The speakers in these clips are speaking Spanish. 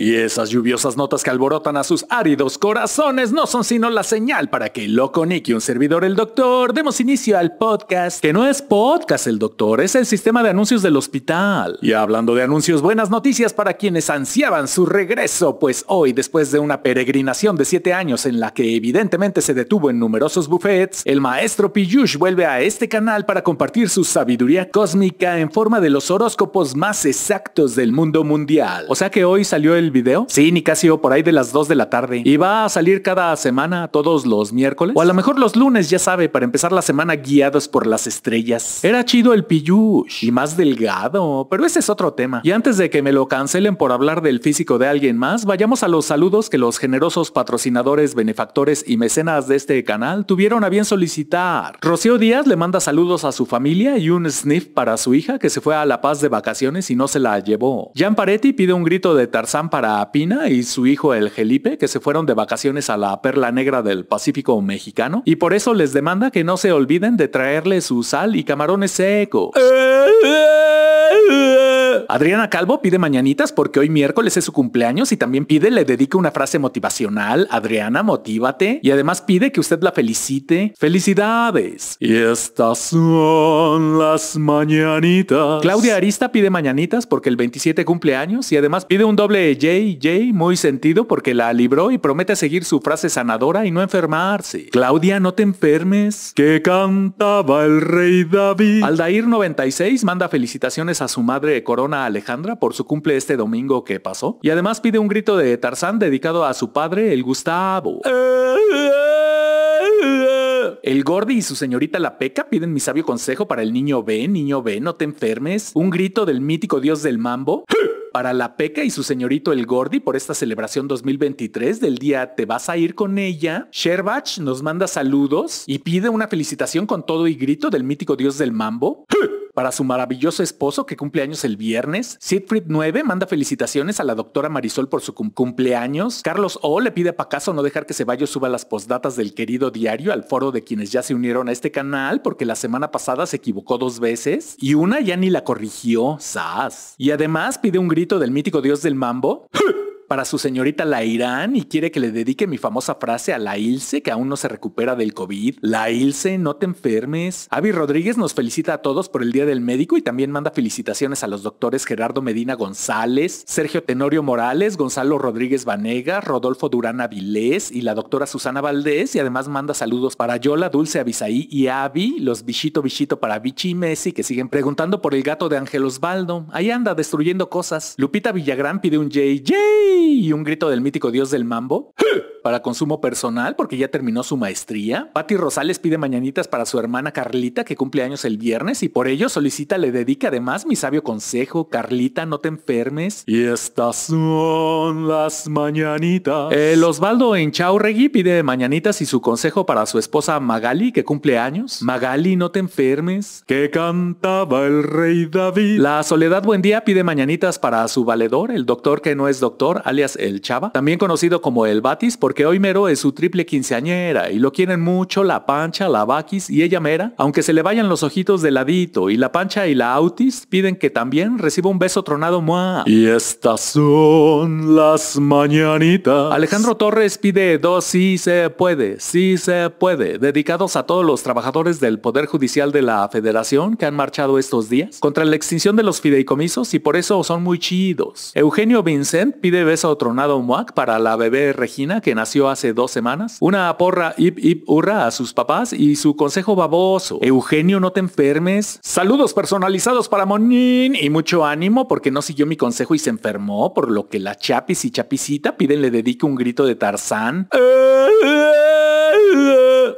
Y esas lluviosas notas que alborotan a sus áridos corazones no son sino la señal para que Loco Nick y un servidor el doctor demos inicio al podcast, que no es podcast el doctor, es el sistema de anuncios del hospital. Y hablando de anuncios, buenas noticias para quienes ansiaban su regreso, pues hoy, después de una peregrinación de siete años en la que evidentemente se detuvo en numerosos buffets, el maestro Piyush vuelve a este canal para compartir su sabiduría cósmica en forma de los horóscopos más exactos del mundo mundial. O sea que hoy salió el video? Sí, Nicasio, por ahí de las 2 de la tarde. Y va a salir cada semana, todos los miércoles. O a lo mejor los lunes, ya sabe, para empezar la semana guiados por las estrellas. Era chido el Piyush y más delgado, pero ese es otro tema. Y antes de que me lo cancelen por hablar del físico de alguien más, vayamos a los saludos que los generosos patrocinadores, benefactores y mecenas de este canal tuvieron a bien solicitar. Rocío Díaz le manda saludos a su familia y un sniff para su hija que se fue a La Paz de vacaciones y no se la llevó. Jan Paretti pide un grito de Tarzán para Pina y su hijo el Gelipe que se fueron de vacaciones a la perla negra del Pacífico mexicano, y por eso les demanda que no se olviden de traerle su sal y camarones secos. Adriana Calvo pide mañanitas porque hoy miércoles es su cumpleaños y también pide le dedique una frase motivacional. Adriana, motívate. Y además pide que usted la felicite. Felicidades. Y estas son las mañanitas. Claudia Arista pide mañanitas porque el 27 cumpleaños y además pide un doble JJ muy sentido porque la libró y promete seguir su frase sanadora y no enfermarse. Claudia, no te enfermes. Que cantaba el rey David. Aldair 96 manda felicitaciones a su madre de Corona Alejandra por su cumple este domingo que pasó. Y además pide un grito de Tarzán dedicado a su padre, el Gustavo. El Gordi y su señorita La Peca piden mi sabio consejo para el niño B, niño B, no te enfermes. Un grito del mítico dios del mambo. Para La Peca y su señorito El Gordi por esta celebración 2023 del día Te vas a ir con ella. Sherbach nos manda saludos y pide una felicitación con todo y grito del mítico dios del mambo. Para su maravilloso esposo que cumple años el viernes, Siegfried 9 manda felicitaciones a la doctora Marisol por su cumpleaños. Carlos O le pide a Pacaso no dejar que Ceballos suba las postdatas del querido diario al foro de quienes ya se unieron a este canal porque la semana pasada se equivocó dos veces y una ya ni la corrigió, sas. Y además pide un grito del mítico dios del mambo. para su señorita la Irán y quiere que le dedique mi famosa frase a la Ilse que aún no se recupera del COVID. La Ilse, no te enfermes. Avi Rodríguez nos felicita a todos por el Día del Médico y también manda felicitaciones a los doctores Gerardo Medina González, Sergio Tenorio Morales, Gonzalo Rodríguez Vanega, Rodolfo Durán Avilés y la doctora Susana Valdés y además manda saludos para Yola, Dulce Avisaí y Avi, los bichito bichito para Vichy y Messi que siguen preguntando por el gato de Ángel Osvaldo. Ahí anda destruyendo cosas. Lupita Villagrán pide un JJ y un grito del mítico dios del mambo. ¡Ah! para consumo personal porque ya terminó su maestría. Patti Rosales pide mañanitas para su hermana Carlita que cumple años el viernes y por ello solicita le dedique además mi sabio consejo, Carlita, no te enfermes. Y estas son las mañanitas. Eh, el Osvaldo en Enchauregui pide mañanitas y su consejo para su esposa Magali que cumple años. Magali, no te enfermes. Que cantaba el rey David. La Soledad Buendía pide mañanitas para su valedor, el doctor que no es doctor, alias el Chava, también conocido como el Batis porque que hoy mero es su triple quinceañera y lo quieren mucho la Pancha, la vaquis y ella mera, aunque se le vayan los ojitos de ladito y la Pancha y la Autis piden que también reciba un beso tronado moa. Y estas son las mañanitas. Alejandro Torres pide dos sí se puede, sí se puede, dedicados a todos los trabajadores del Poder Judicial de la Federación que han marchado estos días contra la extinción de los fideicomisos y por eso son muy chidos. Eugenio Vincent pide beso tronado muac para la bebé Regina que nació hace dos semanas, una porra hip hip hurra a sus papás y su consejo baboso. Eugenio, no te enfermes. Saludos personalizados para Monín y mucho ánimo porque no siguió mi consejo y se enfermó, por lo que la chapis y chapisita piden le dedique un grito de Tarzán.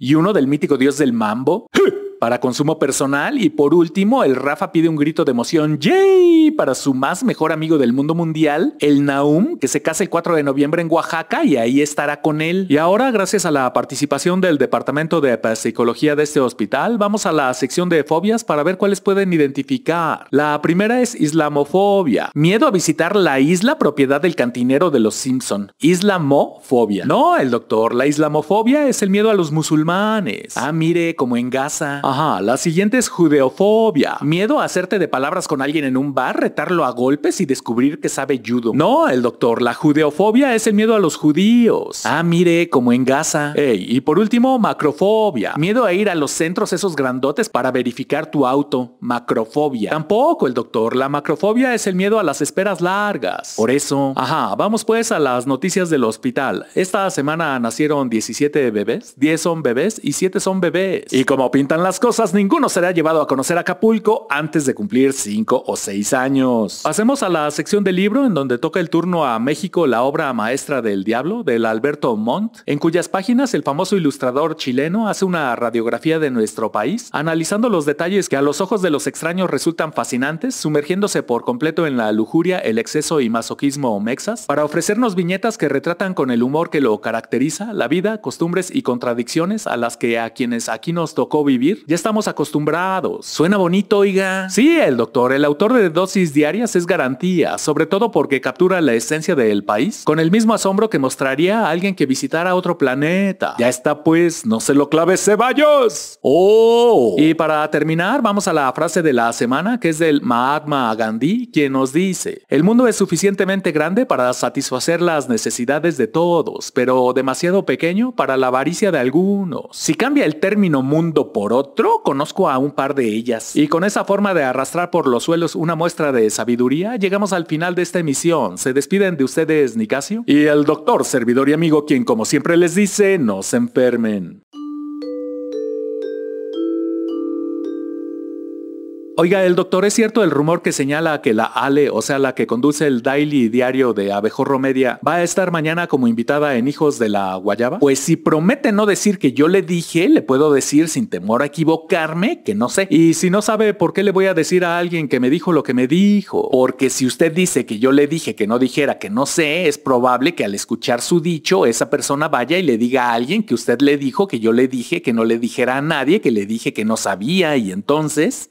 Y uno del mítico dios del mambo. para consumo personal. Y por último, el Rafa pide un grito de emoción, ¡yay! para su más mejor amigo del mundo mundial, el Naum, que se casa el 4 de noviembre en Oaxaca y ahí estará con él. Y ahora, gracias a la participación del Departamento de Psicología de este hospital, vamos a la sección de fobias para ver cuáles pueden identificar. La primera es islamofobia, miedo a visitar la isla propiedad del cantinero de los Simpson. Islamofobia. No, el doctor, la islamofobia es el miedo a los musulmanes. Ah, mire, como en Gaza. Ajá, la siguiente es judeofobia. Miedo a hacerte de palabras con alguien en un bar, retarlo a golpes y descubrir que sabe judo. No, el doctor, la judeofobia es el miedo a los judíos. Ah, mire, como en Gaza. Ey, y por último, macrofobia. Miedo a ir a los centros esos grandotes para verificar tu auto. Macrofobia. Tampoco el doctor, la macrofobia es el miedo a las esperas largas. Por eso, ajá, vamos pues a las noticias del hospital. Esta semana nacieron 17 bebés, 10 son bebés y 7 son bebés. Y como pintan las cosas, ninguno será llevado a conocer Acapulco antes de cumplir 5 o 6 años. Pasemos a la sección del libro en donde toca el turno a México la obra maestra del diablo del Alberto Montt, en cuyas páginas el famoso ilustrador chileno hace una radiografía de nuestro país, analizando los detalles que a los ojos de los extraños resultan fascinantes, sumergiéndose por completo en la lujuria, el exceso y masoquismo mexas, para ofrecernos viñetas que retratan con el humor que lo caracteriza la vida, costumbres y contradicciones a las que a quienes aquí nos tocó vivir ya estamos acostumbrados. Suena bonito, oiga. Sí, el doctor, el autor de dosis diarias es garantía, sobre todo porque captura la esencia del país con el mismo asombro que mostraría a alguien que visitara otro planeta. Ya está pues, no se lo clave Ceballos. Oh. Y para terminar, vamos a la frase de la semana que es del Mahatma Gandhi, quien nos dice, el mundo es suficientemente grande para satisfacer las necesidades de todos, pero demasiado pequeño para la avaricia de algunos. Si cambia el término mundo por otro, conozco a un par de ellas. Y con esa forma de arrastrar por los suelos una muestra de sabiduría, llegamos al final de esta emisión. ¿Se despiden de ustedes Nicasio? Y el doctor, servidor y amigo, quien como siempre les dice, no se enfermen. Oiga, el doctor, ¿es cierto el rumor que señala que la Ale, o sea, la que conduce el daily diario de Abejorro Media, va a estar mañana como invitada en Hijos de la Guayaba? Pues si promete no decir que yo le dije, le puedo decir sin temor a equivocarme que no sé. Y si no sabe por qué le voy a decir a alguien que me dijo lo que me dijo, porque si usted dice que yo le dije que no dijera que no sé, es probable que al escuchar su dicho, esa persona vaya y le diga a alguien que usted le dijo que yo le dije que no le dijera a nadie que le dije que no sabía y entonces...